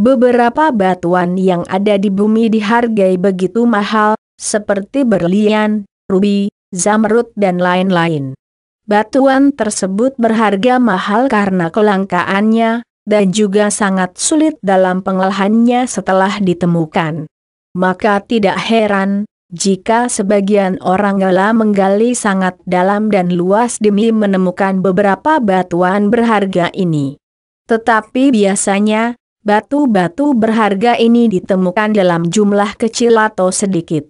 Beberapa batuan yang ada di bumi dihargai begitu mahal, seperti berlian, rubi, zamrud dan lain-lain. Batuan tersebut berharga mahal karena kelangkaannya, dan juga sangat sulit dalam pengelahannya setelah ditemukan. Maka tidak heran, jika sebagian orang rela menggali sangat dalam dan luas demi menemukan beberapa batuan berharga ini. Tetapi biasanya, Batu-batu berharga ini ditemukan dalam jumlah kecil atau sedikit.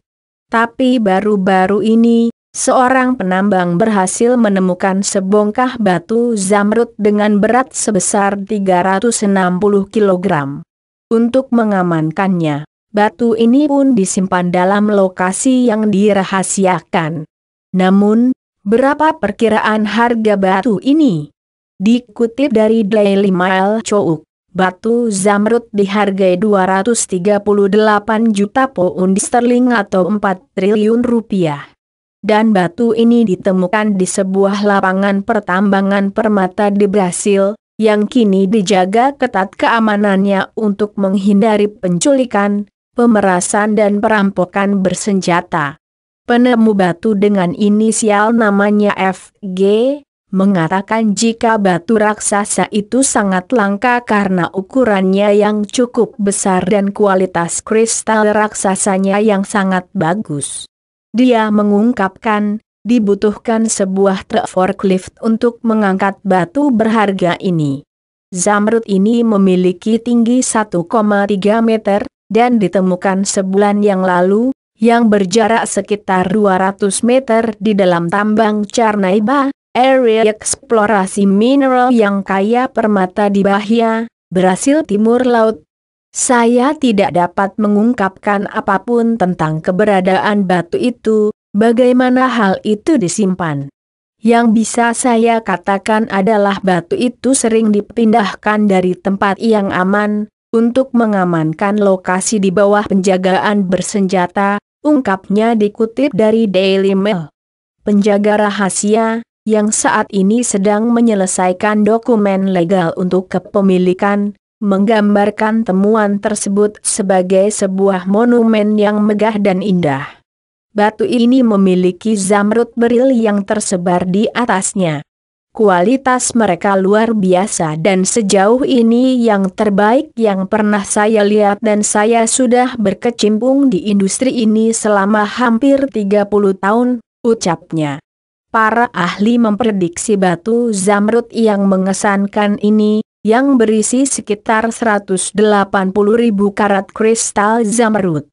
Tapi baru-baru ini, seorang penambang berhasil menemukan sebongkah batu zamrud dengan berat sebesar 360 kg. Untuk mengamankannya, batu ini pun disimpan dalam lokasi yang dirahasiakan. Namun, berapa perkiraan harga batu ini? Dikutip dari Daily Mail Chouk. Batu zamrud dihargai 238 juta pound sterling atau 4 triliun rupiah. Dan batu ini ditemukan di sebuah lapangan pertambangan permata di Brasil, yang kini dijaga ketat keamanannya untuk menghindari penculikan, pemerasan dan perampokan bersenjata. Penemu batu dengan inisial namanya FG, mengatakan jika batu raksasa itu sangat langka karena ukurannya yang cukup besar dan kualitas kristal raksasanya yang sangat bagus. Dia mengungkapkan, dibutuhkan sebuah truk forklift untuk mengangkat batu berharga ini. Zamrud ini memiliki tinggi 1,3 meter, dan ditemukan sebulan yang lalu, yang berjarak sekitar 200 meter di dalam tambang Carnaiba, Area eksplorasi mineral yang kaya permata di Bahia, Brasil Timur Laut. Saya tidak dapat mengungkapkan apapun tentang keberadaan batu itu, bagaimana hal itu disimpan. Yang bisa saya katakan adalah batu itu sering dipindahkan dari tempat yang aman, untuk mengamankan lokasi di bawah penjagaan bersenjata, ungkapnya dikutip dari Daily Mail. Penjaga rahasia, yang saat ini sedang menyelesaikan dokumen legal untuk kepemilikan, menggambarkan temuan tersebut sebagai sebuah monumen yang megah dan indah. Batu ini memiliki zamrud beril yang tersebar di atasnya. Kualitas mereka luar biasa dan sejauh ini yang terbaik yang pernah saya lihat dan saya sudah berkecimpung di industri ini selama hampir 30 tahun, ucapnya. Para ahli memprediksi batu zamrud yang mengesankan ini, yang berisi sekitar 180 ribu karat kristal zamrud.